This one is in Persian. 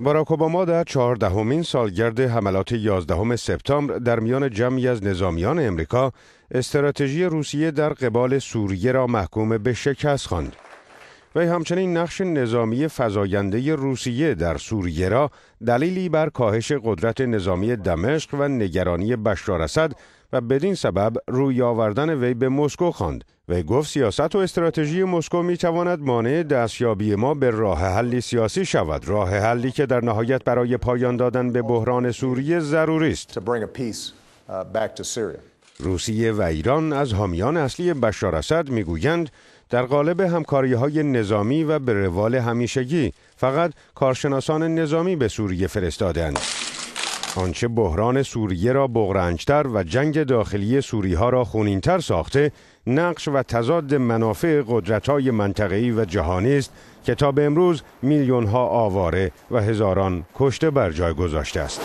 باراک اوباما در چهاردهمین سالگرد حملات 11 سپتامبر در میان جمعی از نظامیان امریکا استراتژی روسیه در قبال سوریه را محکوم به شکست خواند. وی همچنین نقش نظامی فزاینده روسیه در سوریه را دلیلی بر کاهش قدرت نظامی دمشق و نگرانی بشار اسد و بدین سبب روی آوردن وی به مسکو خواند و گفت سیاست و استراتژی مسکو می تواند مانع دستیابی ما به راه حلی سیاسی شود راه حلی که در نهایت برای پایان دادن به بحران سوریه ضروری است روسیه و ایران از حامیان اصلی بشار اسد میگویند در قالب همکاری های نظامی و به روال همیشگی فقط کارشناسان نظامی به سوریه فرستادند. آنچه بحران سوریه را بغرنجتر و جنگ داخلی سوری ها را خونینتر ساخته نقش و تضاد منافع قدرت های منطقی و جهانی است که تا به امروز میلیون ها آواره و هزاران کشته بر جای گذاشته است.